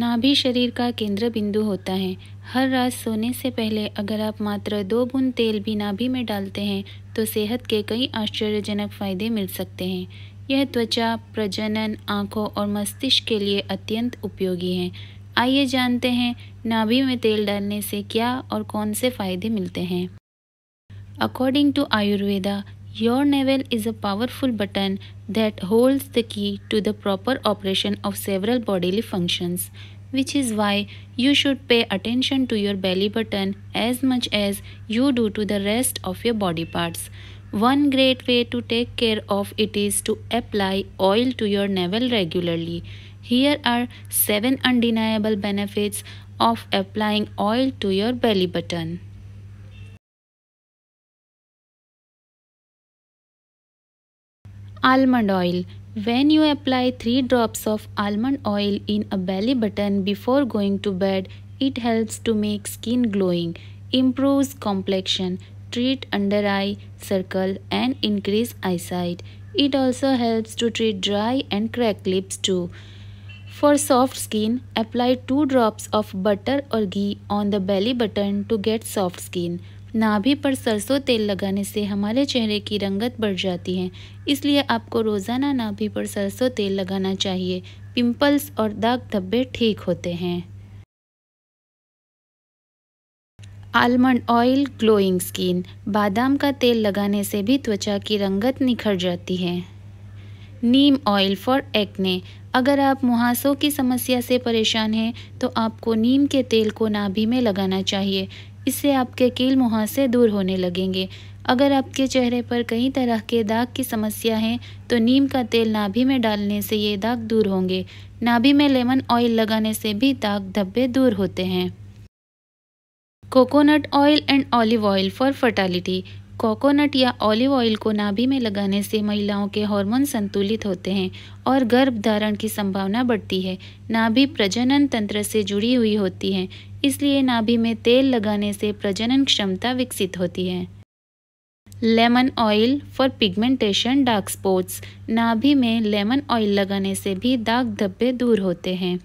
नाभि शरीर का केंद्र बिंदु होता है हर रात सोने से पहले अगर आप मात्र दो बूंद तेल भी नाभि में डालते हैं तो सेहत के कई आश्चर्यजनक फ़ायदे मिल सकते हैं यह त्वचा प्रजनन आँखों और मस्तिष्क के लिए अत्यंत उपयोगी है आइए जानते हैं नाभि में तेल डालने से क्या और कौन से फ़ायदे मिलते हैं according to Ayurveda Your navel is a powerful button that holds the key to the proper operation of several bodily functions, which is why you should pay attention to your belly button as much as you do to the rest of your body parts. One great way to take care of it is to apply oil to your navel regularly. Here are 7 undeniable benefits of applying oil to your belly button. Almond oil. When you apply 3 drops of almond oil in a belly button before going to bed, it helps to make skin glowing, improves complexion, treat under eye circle and increase eyesight. It also helps to treat dry and cracked lips too. For soft skin, apply 2 drops of butter or ghee on the belly button to get soft skin. नाभि पर सरसों तेल लगाने से हमारे चेहरे की रंगत बढ़ जाती है इसलिए आपको रोज़ाना नाभि पर सरसों तेल लगाना चाहिए पिंपल्स और दाग धब्बे ठीक होते हैं आलमंड ऑयल ग्लोइंग स्किन बादाम का तेल लगाने से भी त्वचा की रंगत निखर जाती है नीम ऑयल फॉर एक्ने अगर आप मुहासों की समस्या से परेशान हैं तो आपको नीम के तेल को नाभि में लगाना चाहिए इससे आपके कील मुँह से दूर होने लगेंगे अगर आपके चेहरे पर कई तरह के दाग की समस्या है तो नीम का तेल नाभि में डालने से ये दाग दूर होंगे नाभि में लेमन ऑयल लगाने से भी दाग धब्बे दूर होते हैं coconut oil and olive oil for fertility coconut या ऑलिव ऑयल को नाभि में लगाने से महिलाओं के हार्मोन संतुलित होते हैं और गर्भ धारण की संभावना बढ़ती है नाभि प्रजनन तंत्र से जुड़ी हुई होती है इसलिए नाभि में तेल लगाने से प्रजनन क्षमता विकसित होती है lemon oil for pigmentation dark spots नाभि में लेमन ऑयल लगाने से भी दाग धब्बे दूर होते हैं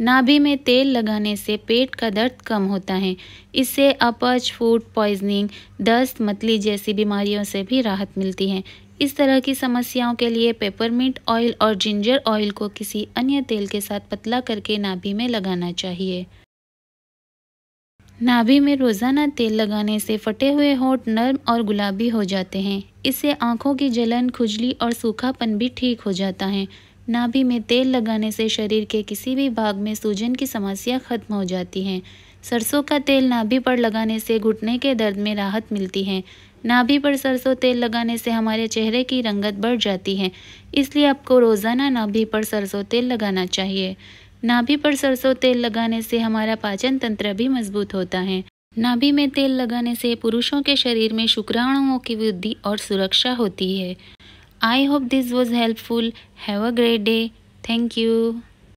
नाभि में तेल लगाने से पेट का दर्द कम होता है इससे अपच फूड पॉइजनिंग दस्त मतली जैसी बीमारियों से भी राहत मिलती है इस तरह की समस्याओं के लिए पेपरमिंट ऑयल और जिंजर ऑयल को किसी अन्य तेल के साथ पतला करके नाभि में लगाना चाहिए नाभि में रोज़ाना तेल लगाने से फटे हुए होठ नर्म और गुलाबी हो जाते हैं इससे आंखों की जलन खुजली और सूखापन भी ठीक हो जाता है नाभि में तेल लगाने से शरीर के किसी भी भाग में सूजन की समस्या खत्म हो जाती है सरसों का तेल नाभि पर लगाने से घुटने के दर्द में राहत मिलती है नाभि पर सरसों तेल लगाने से हमारे चेहरे की रंगत बढ़ जाती है इसलिए आपको रोज़ाना नाभि पर सरसों तेल लगाना चाहिए नाभि पर सरसों तेल लगाने से हमारा पाचन तंत्र भी मजबूत होता है नाभि में तेल लगाने से पुरुषों के शरीर में शुक्राणुओं की वृद्धि और सुरक्षा होती है I hope this was helpful. Have a great day. Thank you.